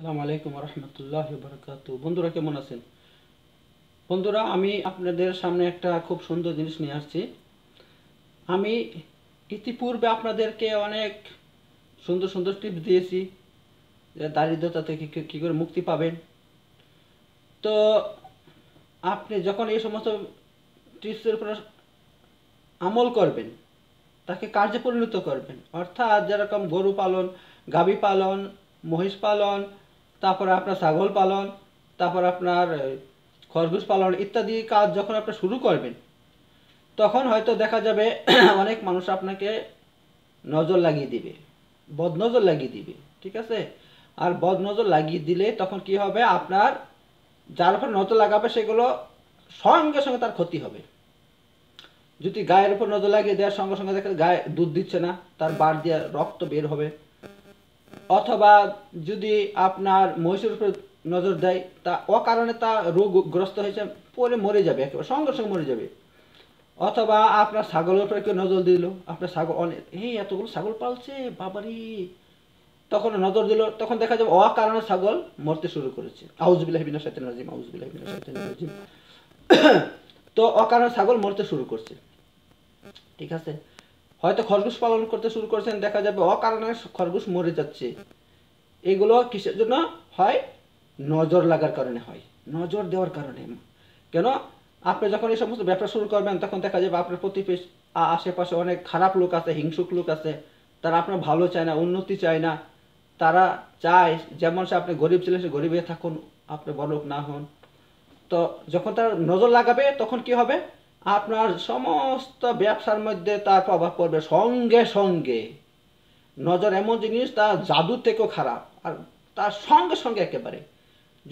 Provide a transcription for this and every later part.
সালাম আলাইকুম রহমতুল্লাহ বরকাত বন্ধুরা কেমন আছেন বন্ধুরা আমি আপনাদের সামনে একটা খুব সুন্দর জিনিস নিয়ে আসছি আমি ইতিপূর্বে আপনাদেরকে অনেক সুন্দর সুন্দর টিপস দিয়েছি যে দারিদ্রতা থেকে কী করে মুক্তি পাবেন তো আপনি যখন এই সমস্ত টিপসের উপর আমল করবেন তাকে কার্যে পরিণত করবেন অর্থাৎ যেরকম গরু পালন গাভী পালন মহিষ পালন তারপরে আপনার ছাগল পালন তারপর আপনার খরগোশ পালন ইত্যাদি কাজ যখন আপনি শুরু করবেন তখন হয়তো দেখা যাবে অনেক মানুষ আপনাকে নজর লাগিয়ে দিবে বদনজর লাগিয়ে দিবে ঠিক আছে আর বদনজর লাগিয়ে দিলে তখন কি হবে আপনার যার উপর নজর লাগাবে সেগুলো সঙ্গে সঙ্গে তার ক্ষতি হবে যদি গায়ের উপর নজর লাগিয়ে দেওয়ার সঙ্গে সঙ্গে দেখা গায়ে দুধ দিচ্ছে না তার বার দিয়ে রক্ত বের হবে অথবা যদি আপনার মহিষের উপরে নজর দেয় তা অকারণে তা রোগগ্রস্ত হয়েছে পরে মরে যাবে একেবারে সঙ্গে সঙ্গে মরে যাবে অথবা আপনার ছাগলের উপরে কেউ নজর দিল আপনার ছাগল অনেক এই এতগুলো ছাগল পালছে বাবারি তখন নজর দিল তখন দেখা যাবে অকারণে ছাগল মরতে শুরু করেছে আউজবিল্লাহিবিনা সাইতেন রাজিম আউজবিল্লাহিবিনা সাইতেন রাজিম তো অকারণে ছাগল মরতে শুরু করছে ঠিক আছে হয়তো খরগোশ পালন করতে শুরু করেছেন দেখা যাবে অকারণে খরগোশ মরে যাচ্ছে এগুলো কিসের জন্য হয় নজর লাগার কারণে হয় নজর দেওয়ার কারণে কেন আপনি যখন এই সমস্ত ব্যবসা শুরু করবেন তখন দেখা যাবে আপনার প্রতিবেশ আশেপাশে অনেক খারাপ লোক আছে হিংসুক লোক আছে তারা আপনার ভালো চায় না উন্নতি চায় না তারা চায় যেমন সে আপনি গরিব ছিলেন সে গরিবে থাকুন আপনি বড় না হন তো যখন তার নজর লাগাবে তখন কি হবে আপনার সমস্ত ব্যবসার মধ্যে তার প্রভাব পড়বে সঙ্গে সঙ্গে নজর এমন জিনিস তার জাদু থেকেও খারাপ আর তার সঙ্গে সঙ্গে একেবারে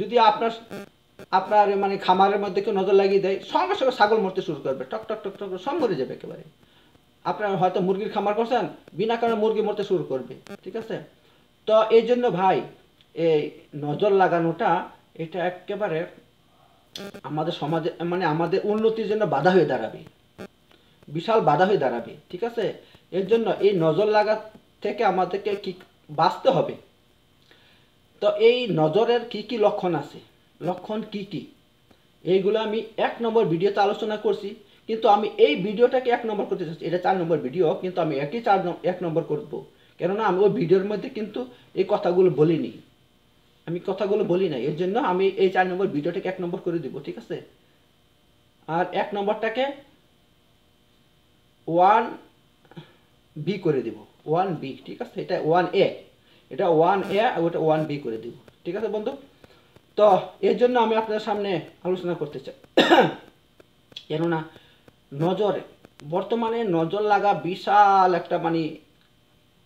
যদি আপনার আপনার মানে খামারের মধ্যে কেউ নজর লাগিয়ে দেয় সঙ্গে সঙ্গে ছাগল মরতে শুরু করবে টক টক টক টক সব মরে যাবে একেবারে আপনার হয়তো মুরগির খামার করছেন বিনা কারণে মুরগি মরতে শুরু করবে ঠিক আছে তো এই জন্য ভাই এই নজর লাগানোটা এটা একেবারে আমাদের সমাজে মানে আমাদের উন্নতির জন্য বাধা হয়ে দাঁড়াবে বিশাল বাধা হয়ে দাঁড়াবে ঠিক আছে এর জন্য এই নজর লাগা থেকে আমাদেরকে কি বাঁচতে হবে তো এই নজরের কি কি লক্ষণ আছে লক্ষণ কি কি এইগুলো আমি এক নম্বর ভিডিওতে আলোচনা করছি কিন্তু আমি এই ভিডিওটাকে এক নম্বর করতে চাচ্ছি এটা চার নম্বর ভিডিও কিন্তু আমি একই চার এক নম্বর করব কেননা আমি ওই ভিডিওর মধ্যে কিন্তু এই কথাগুলো বলিনি আমি কথাগুলো বলি নাই এর জন্য আমি এই চার নম্বর ভিডিওটাকে এক নম্বর করে দিব ঠিক আছে আর এক নম্বরটাকে ওয়ান বি করে দিব ওয়ান বি ঠিক আছে এটা ওয়ান এ এটা ওয়ান এ আর ওটা ওয়ান বি করে দিব ঠিক আছে বন্ধু তো এর জন্য আমি আপনাদের সামনে আলোচনা করতে চাই কেননা নজর বর্তমানে নজর লাগা বিশাল একটা মানে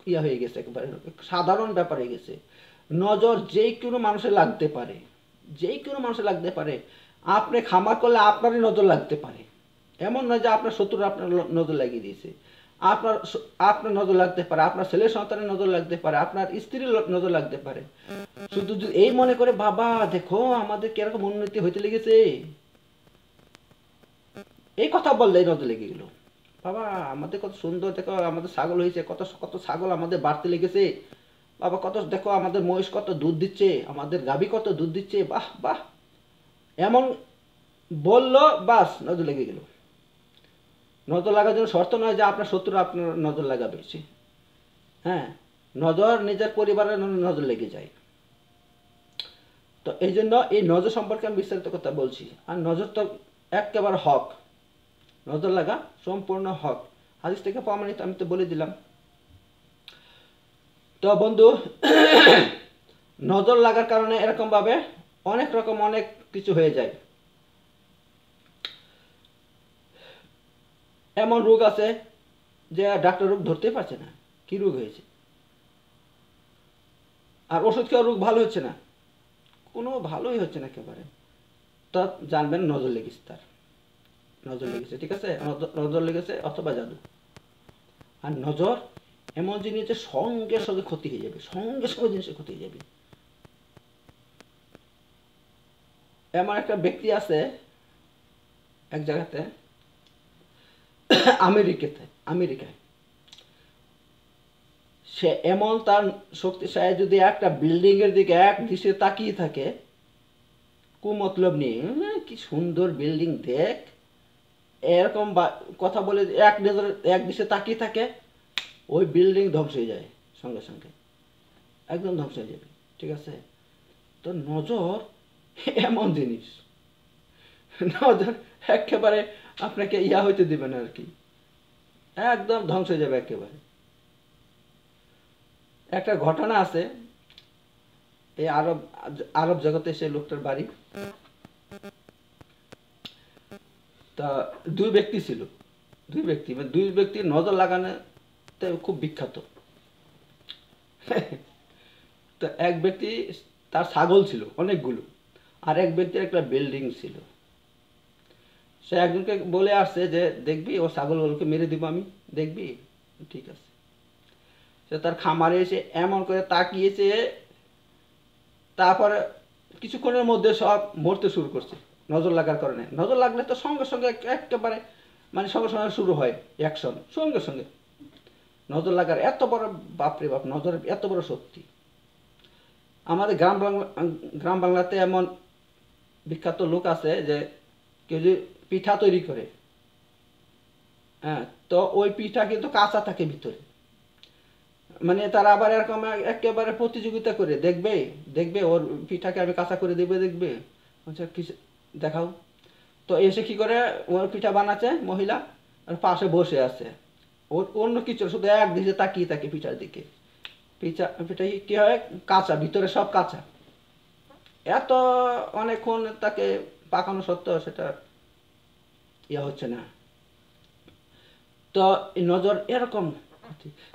ইয়ে হয়ে গেছে একেবারে সাধারণ ব্যাপার হয়ে গেছে নজর যেই কোনো মানুষের লাগতে পারে যেই কোনো মানুষের লাগতে পারে আপনি খামা করলে আপনারই নজর লাগতে পারে এমন নয় যে আপনার শত্রুর আপনার নজর লাগিয়ে দিয়েছে আপনার আপনার নজর লাগতে পারে আপনার ছেলে সন্তানের নজর লাগতে পারে আপনার স্ত্রীর নজর লাগতে পারে শুধু যদি এই মনে করে বাবা দেখো আমাদের কিরকম উন্নতি হইতে লেগেছে এই কথা বললে এই নজর লেগে গেল বাবা আমাদের কত সুন্দর দেখো আমাদের ছাগল হয়েছে কত কত ছাগল আমাদের বাড়তে লেগেছে বাবা কত দেখো আমাদের মহিষ কত দুধ দিচ্ছে আমাদের গাভী কত দুধ দিচ্ছে বাহ বাহ এমন বললো বাস নজর লেগে গেল নজর লাগার জন্য শর্ত নয় যে আপনার শত্রু আপনার নজর লাগাবে হ্যাঁ নজর নিজের পরিবারের নজর লেগে যায় তো এই জন্য এই নজর সম্পর্কে আমি বিস্তারিত কথা বলছি আর নজর তো একেবারে হক নজর লাগা সম্পূর্ণ হক হাদিস থেকে প্রমাণিত আমি তো বলে দিলাম তো বন্ধু নজর লাগার কারণে এরকমভাবে অনেক রকম অনেক কিছু হয়ে যায় এমন রোগ আছে যে ডাক্তার রোগ ধরতে পারছে না কি রোগ হয়েছে আর ওষুধ খাওয়া রোগ ভালো হচ্ছে না কোনো ভালোই হচ্ছে না একেবারে তা জানবেন নজর লেগেছে তার নজর লেগেছে ঠিক আছে নজর লেগেছে অথবা জাদু আর নজর এমন জিনিসের সঙ্গে সঙ্গে ক্ষতি হয়ে যাবে সঙ্গে সঙ্গে জিনিসের ক্ষতি হয়ে যাবে আমার একটা ব্যক্তি আছে এক জায়গাতে আমেরিকাতে আমেরিকায় সে এমন তার শক্তিশালী যদি একটা বিল্ডিংয়ের দিকে এক দৃশ্যে তাকিয়ে থাকে কু মতলব নিয়ে কি সুন্দর বিল্ডিং দেখ এরকম কথা বলে এক নজরে এক দৃশ্যে তাকিয়ে থাকে ওই বিল্ডিং ধ্বংস হয়ে যায় সঙ্গে সঙ্গে একদম ধ্বংস হয়ে যাবে ঠিক আছে তো নজর এমন জিনিস নজর একেবারে আপনাকে ইয়া হইতে দেবেন আর কি একদম ধ্বংস হয়ে যাবে একেবারে একটা ঘটনা আছে এই আরব আরব জগতে সেই লোকটার বাড়ি তা দুই ব্যক্তি ছিল দুই ব্যক্তি মানে দুই ব্যক্তির নজর লাগানো তো খুব বিখ্যাত তো এক ব্যক্তি তার ছাগল ছিল অনেকগুলো আর এক ব্যক্তির একটা বিল্ডিং ছিল সে একজনকে বলে আসছে যে দেখবি ও ছাগলগুলোকে মেরে দিব আমি দেখবি ঠিক আছে সে তার খামারে এসে এমন করে তাকিয়েছে তারপরে কিছুক্ষণের মধ্যে সব মরতে শুরু করছে নজর লাগার কারণে নজর লাগলে তো সঙ্গে সঙ্গে একেবারে মানে সঙ্গে সঙ্গে শুরু হয় অ্যাকশন সঙ্গে সঙ্গে নজর লাগার এত বড় বাপরে বাপ নজর এত বড় শক্তি আমাদের গ্রাম বাংলা গ্রাম বাংলাতে এমন বিখ্যাত লোক আছে যে কেউ যদি পিঠা তৈরি করে হ্যাঁ তো ওই পিঠা কিন্তু কাঁচা থাকে ভিতরে মানে তারা আবার এরকম একেবারে প্রতিযোগিতা করে দেখবে দেখবে ওর পিঠাকে আমি কাঁচা করে দেবে দেখবে আচ্ছা দেখাও তো এসে কি করে ওর পিঠা বানাচ্ছে মহিলা আর পাশে বসে আছে অন্য কিছু শুধু এক দিকে তাকিয়ে থাকে পিঠার দিকে পিঠা কি হয় কাঁচা ভিতরে সব কাঁচা এত অনেকক্ষণ তাকে পাকানো সত্ত্বেও সেটা ইয়ে হচ্ছে না তো নজর এরকম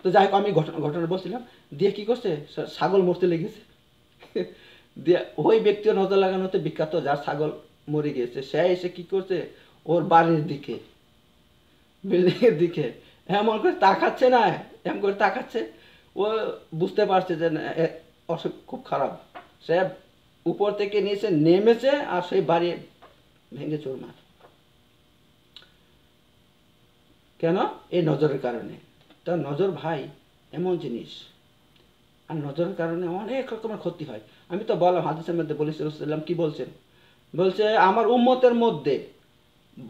তো যাই হোক আমি ঘটনা ঘটনা বলছিলাম দিয়ে কি করছে ছাগল মরতে লেগেছে দিয়ে ওই ব্যক্তিও নজর লাগানোতে বিখ্যাত যার ছাগল মরে গিয়েছে সে এসে কি করছে ওর বাড়ির দিকে বিল্ডিংয়ের দিকে হ্যাঁ, এমন করে তাকাচ্ছে না এমন করে তাকাচ্ছে ও বুঝতে পারছে যে অসুখ খুব খারাপ সে উপর থেকে নিয়েছে নেমেছে আর সেই বাড়ি ভেঙে চোর মার কেন এই নজরের কারণে তার নজর ভাই এমন জিনিস আর নজরের কারণে অনেক রকমের ক্ষতি হয় আমি তো বললাম হাদিসের মধ্যে বলেছিলাম কি বলছেন বলছে আমার উম্মতের মধ্যে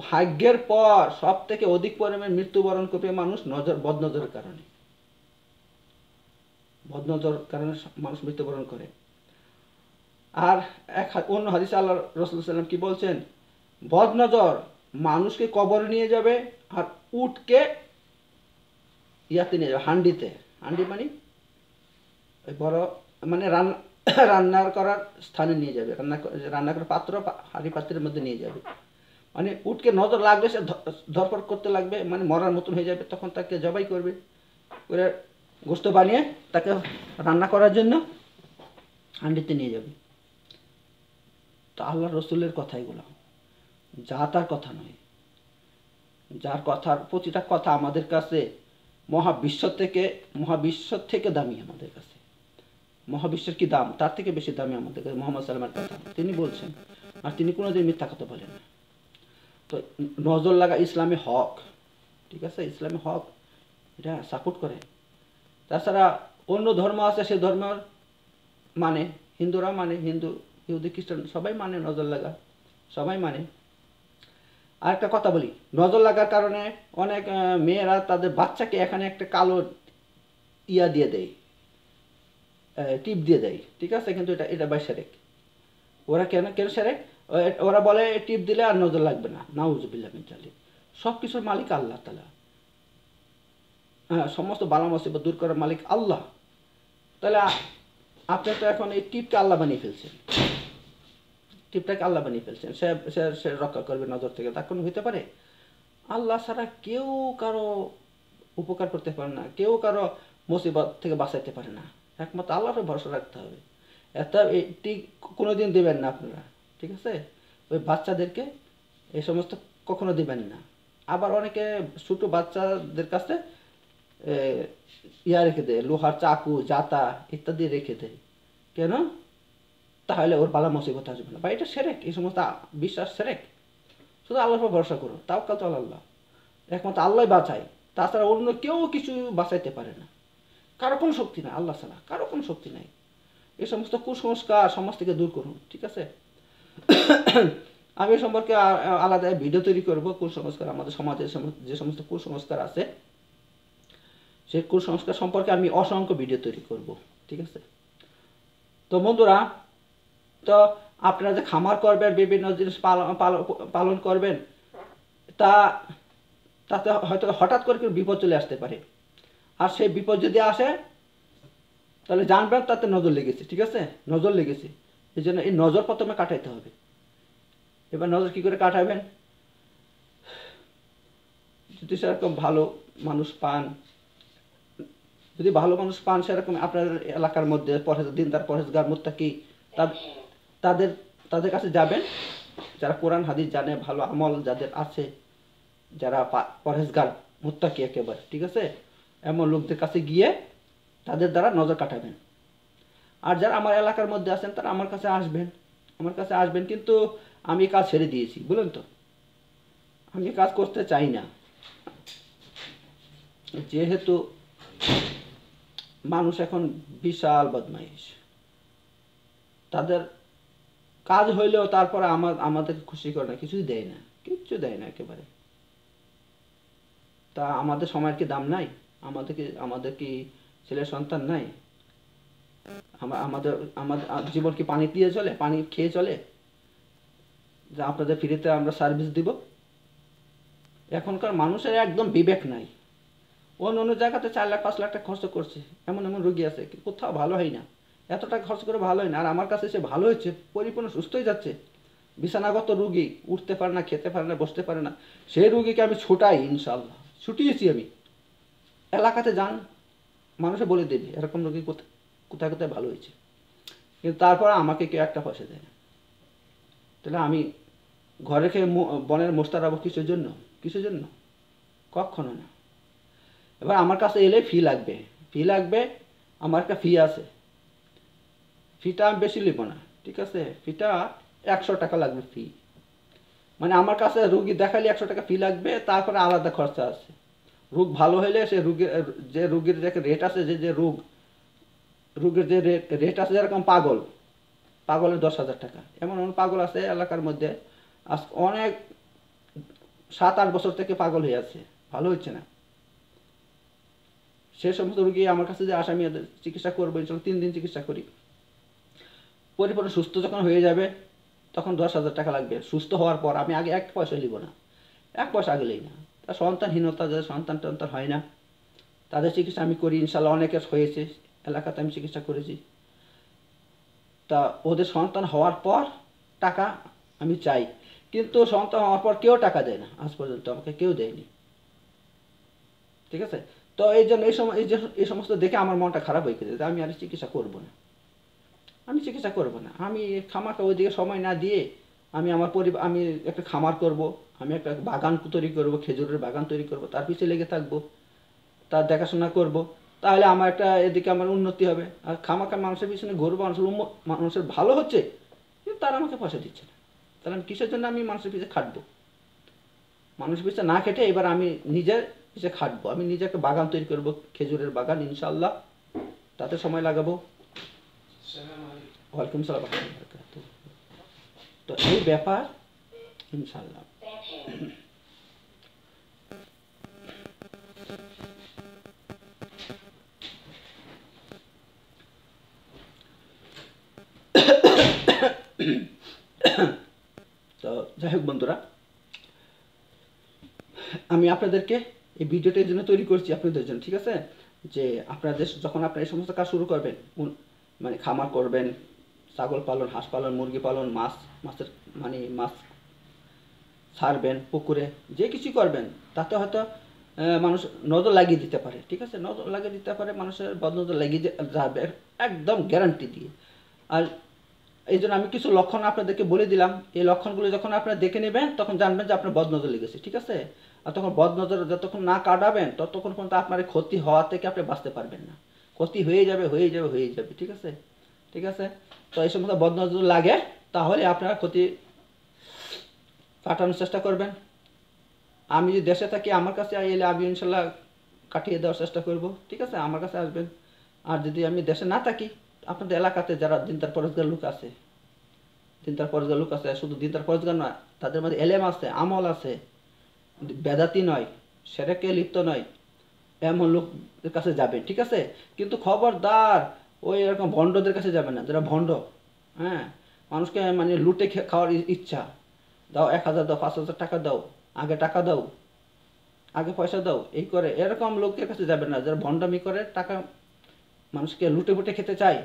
ভাগ্যের পর সব থেকে অধিক পরিমাণে মৃত্যুবরণ করবে মানুষ নজর বদনজরের কারণে বদনজর কারণে মানুষ মৃত্যুবরণ করে আর এক অন্য হাদিস আল্লাহ রসুলাম কি বলছেন বদনজর মানুষকে কবর নিয়ে যাবে আর উঠকে ইয়াতে নিয়ে যাবে হান্ডিতে হান্ডি মানে ওই বড় মানে রান্না রান্নার করার স্থানে নিয়ে যাবে রান্না রান্না করার পাত্র হাঁড়ি পাত্রের মধ্যে নিয়ে যাবে মানে উটকে নজর লাগবে সে ধরপড় করতে লাগবে মানে মরার মতন হয়ে যাবে তখন তাকে জবাই করবে ওরা গোস্ত বানিয়ে তাকে রান্না করার জন্য হান্ডিতে নিয়ে যাবে তো আল্লাহ রসুলের কথা এগুলো যা তার কথা নয় যার কথার প্রতিটা কথা আমাদের কাছে মহাবিশ্ব থেকে মহাবিশ্ব থেকে দামি আমাদের কাছে মহাবিশ্বের কি দাম তার থেকে বেশি দামি আমাদের কাছে মোহাম্মদ সালামের কথা তিনি বলছেন আর তিনি কোনোদিন মিথ্যা কথা বলেন না তো নজর লাগা ইসলামী হক ঠিক আছে ইসলামী হক এটা সাপোর্ট করে তাছাড়া অন্য ধর্ম আছে সে ধর্মের মানে হিন্দুরা মানে হিন্দু ইহুদি খ্রিস্টান সবাই মানে নজর লাগা সবাই মানে আর একটা কথা বলি নজর লাগার কারণে অনেক মেয়েরা তাদের বাচ্চাকে এখানে একটা কালো ইয়া দিয়ে দেয় টিপ দিয়ে দেয় ঠিক আছে কিন্তু এটা এটা বাই সেরেক ওরা কেন কেন সেরেক ওরা বলে টিপ দিলে আর নজর লাগবে না নাউজবিল্লা মিনচালি সব কিছুর মালিক আল্লাহ তালা হ্যাঁ সমস্ত বালা মুসিবত দূর করার মালিক আল্লাহ তাহলে আপনি তো এখন এই টিপটা আল্লাহ বানিয়ে ফেলছেন টিপটাকে আল্লাহ বানিয়ে ফেলছেন সে সে রক্ষা করবে নজর থেকে তা কোনো হইতে পারে আল্লাহ ছাড়া কেউ কারো উপকার করতে পারে না কেউ কারো মুসিবত থেকে বাঁচাইতে পারে না একমাত্র আল্লাহর ভরসা রাখতে হবে এত কোনো দিন দেবেন না আপনারা ঠিক আছে ওই বাচ্চাদেরকে এই সমস্ত কখনো দেবেন না আবার অনেকে ছোটো বাচ্চাদের কাছে ইয়া রেখে দেয় লোহার চাকু জাতা ইত্যাদি রেখে দেয় কেন তাহলে ওর বালা মুসিবত আসবে না বা এটা সেরেক এই সমস্ত বিশ্বাস সেরেক শুধু আল্লাহর ভরসা করো তাও কাল তো আল্লাহ একমাত্র আল্লাহ বাঁচাই তাছাড়া অন্য কেউ কিছু বাঁচাইতে পারে না কারো কোনো শক্তি নাই আল্লাহ ছাড়া কারো কোনো শক্তি নাই এই সমস্ত কুসংস্কার সমাজ থেকে দূর করুন ঠিক আছে আমি সম্পর্কে আলাদা ভিডিও তৈরি করব কুসংস্কার আমাদের সমাজের যে সমস্ত কুসংস্কার আছে সে কুসংস্কার সম্পর্কে আমি অসংখ্য ভিডিও তৈরি করব ঠিক আছে তো বন্ধুরা তো আপনারা যে খামার করবেন বিভিন্ন জিনিস পালন করবেন তা তাতে হয়তো হঠাৎ করে কিন্তু বিপদ চলে আসতে পারে আর সেই বিপদ যদি আসে তাহলে জানবেন তাতে নজর লেগেছে ঠিক আছে নজর লেগেছে এই জন্য এই নজর প্রথমে কাটাইতে হবে এবার নজর কি করে কাটাবেন যদি সেরকম ভালো মানুষ পান যদি ভালো মানুষ পান সেরকম আপনার এলাকার মধ্যে দিন পরেজ দিনদার মধ্যে কি তাদের তাদের কাছে যাবেন যারা কোরআন হাদিস জানে ভালো আমল যাদের আছে যারা পরেজগার কি একেবারে ঠিক আছে এমন লোকদের কাছে গিয়ে তাদের দ্বারা নজর কাটাবেন আর যারা আমার এলাকার মধ্যে আছেন তারা আমার কাছে আসবেন আমার কাছে আসবেন কিন্তু আমি কাজ ছেড়ে দিয়েছি বুঝলেন তো আমি কাজ করতে চাই না যেহেতু মানুষ এখন বিশাল বদমাইশ তাদের কাজ হইলেও তারপরে আমার আমাদের খুশি করে না কিছুই দেয় না কিচ্ছু দেয় না একেবারে তা আমাদের সময়ের কি দাম নাই আমাদের কি আমাদের কি ছেলে সন্তান নাই আমাদের আমাদের জীবন কি পানি দিয়ে চলে পানি খেয়ে চলে যে আপনাদের ফ্রিতে আমরা সার্ভিস দিব এখনকার মানুষের একদম বিবেক নাই অন্য অন্য জায়গাতে চার লাখ পাঁচ লাখ টাকা খরচ করছে এমন এমন রুগী আছে কোথাও ভালো হয় না এত টাকা খরচ করে ভালো হয় না আর আমার কাছে সে ভালো হয়েছে পরিপূর্ণ সুস্থই যাচ্ছে বিছানাগত রুগী উঠতে পারে না খেতে পারে না বসতে পারে না সেই রুগীকে আমি ছোটাই ইনশাল্লাহ ছুটিয়েছি আমি এলাকাতে যান মানুষে বলে দেবে এরকম রুগী কোথায় কোথায় কোথায় ভালো হয়েছে কিন্তু তারপর আমাকে কেউ একটা পয়সা দেয় না তাহলে আমি ঘরে খেয়ে বনের রাখবো কিসের জন্য কিছুর জন্য কখনো না এবার আমার কাছে এলে ফি লাগবে ফি লাগবে আমার একটা ফি আছে ফিটা আমি বেশি নিব না ঠিক আছে ফিটা একশো টাকা লাগবে ফি মানে আমার কাছে রুগী দেখালে একশো টাকা ফি লাগবে তারপরে আলাদা খরচা আছে রোগ ভালো হলে সে রুগীর যে রুগীর যে রেট আছে যে যে রোগ রোগের যে রেট রেট আছে যেরকম পাগল পাগলের দশ হাজার টাকা এমন এমন পাগল আছে এলাকার মধ্যে আজ অনেক সাত আট বছর থেকে পাগল হয়ে আছে ভালো হচ্ছে না সে সমস্ত রুগী আমার কাছে যে আসামি চিকিৎসা করবো ইনশাল্লাহ তিন দিন চিকিৎসা করি পরিপূর্ণ সুস্থ যখন হয়ে যাবে তখন দশ হাজার টাকা লাগবে সুস্থ হওয়ার পর আমি আগে এক পয়সা নিব না এক পয়সা আগে না তার সন্তানহীনতা যাদের সন্তান টন্তান হয় না তাদের চিকিৎসা আমি করি ইনশাল্লাহ অনেকের হয়েছে এলাকাতে আমি চিকিৎসা করেছি তা ওদের সন্তান হওয়ার পর টাকা আমি চাই কিন্তু সন্তান হওয়ার পর কেউ টাকা দেয় না আজ পর্যন্ত আমাকে কেউ দেয়নি ঠিক আছে তো এই জন্য এই সময় এই সমস্ত দেখে আমার মনটা খারাপ হয়ে গেছে আমি আর চিকিৎসা করব না আমি চিকিৎসা করব না আমি খামাকে ওইদিকে সময় না দিয়ে আমি আমার পরিবার আমি একটা খামার করব আমি একটা বাগান তৈরি করব খেজুরের বাগান তৈরি করব তার পিছিয়ে লেগে থাকবো তার দেখাশোনা করব তাহলে আমার একটা এদিকে আমার উন্নতি হবে আর খামাখা মানুষের পিছনে ঘুরবো মানুষের মানুষের ভালো হচ্ছে কিন্তু তারা আমাকে পয়সা দিচ্ছে না তাহলে আমি কিসের জন্য আমি মানুষের পিছিয়ে খাটবো মানুষের পিছিয়ে না খেটে এবার আমি নিজের পিছিয়ে খাটবো আমি নিজে একটা বাগান তৈরি করব খেজুরের বাগান ইনশাল্লাহ তাতে সময় লাগাবো ওয়ালাইকুম সালাম তো এই ব্যাপার ইনশাল্লাহ তো যাই হোক বন্ধুরা আমি আপনাদেরকে এই ভিডিওটা এই জন্য তৈরি করছি আপনাদের জন্য ঠিক আছে যে আপনাদের যখন আপনারা এই সমস্ত কাজ শুরু করবেন মানে খামার করবেন ছাগল পালন হাঁস পালন মুরগি পালন মাছ মাছের মানে মাছ ছাড়বেন পুকুরে যে কিছু করবেন তাতে হয়তো মানুষ নজর লাগিয়ে দিতে পারে ঠিক আছে নজর লাগিয়ে দিতে পারে মানুষের বদনজর লাগিয়ে যাবে একদম গ্যারান্টি দিয়ে আর এই জন্য আমি কিছু লক্ষণ আপনাদেরকে বলে দিলাম এই লক্ষণগুলো যখন আপনারা দেখে নেবেন তখন জানবেন যে আপনার বদনজর লেগেছে ঠিক আছে আর তখন বদনজর যতক্ষণ না কাটাবেন ততক্ষণ পর্যন্ত আপনার ক্ষতি হওয়া থেকে আপনি বাঁচতে পারবেন না ক্ষতি হয়ে যাবে হয়ে যাবে হয়ে যাবে ঠিক আছে ঠিক আছে তো এই সমস্ত বদনজর লাগে তাহলে আপনারা ক্ষতি কাটানোর চেষ্টা করবেন আমি যদি দেশে থাকি আমার কাছে এলে আমি ইনশাল্লাহ কাটিয়ে দেওয়ার চেষ্টা করব ঠিক আছে আমার কাছে আসবেন আর যদি আমি দেশে না থাকি আপনাদের এলাকাতে যারা দিনদার পরেজগার লোক আছে দিনদার পরেজগার লোক আছে শুধু দিনদার পরেজগার নয় তাদের মধ্যে এলেম আছে আমল আছে বেদাতি নয় সেরেকে লিপ্ত নয় এমন লোকদের কাছে যাবে ঠিক আছে কিন্তু খবরদার ওই এরকম ভণ্ডদের কাছে যাবে না যারা ভণ্ড হ্যাঁ মানুষকে মানে লুটে খাওয়ার ইচ্ছা দাও এক হাজার দাও পাঁচ হাজার টাকা দাও আগে টাকা দাও আগে পয়সা দাও এই করে এরকম লোকের কাছে যাবে না যারা ভণ্ডামি করে টাকা মানুষকে লুটে বুটে খেতে চাই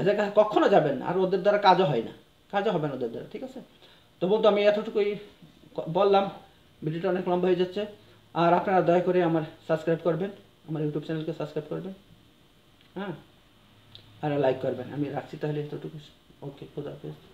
এদের কাছে কখনো যাবেন না আর ওদের দ্বারা কাজও হয় না কাজও হবে না ওদের দ্বারা ঠিক আছে তো বলতো আমি এতটুকুই বললাম ভিডিওটা অনেক লম্বা হয়ে যাচ্ছে আর আপনারা দয়া করে আমার সাবস্ক্রাইব করবেন আমার ইউটিউব চ্যানেলকে সাবস্ক্রাইব করবেন হ্যাঁ আর লাইক করবেন আমি রাখছি তাহলে এতটুকু ওকে খুদা হাফেজ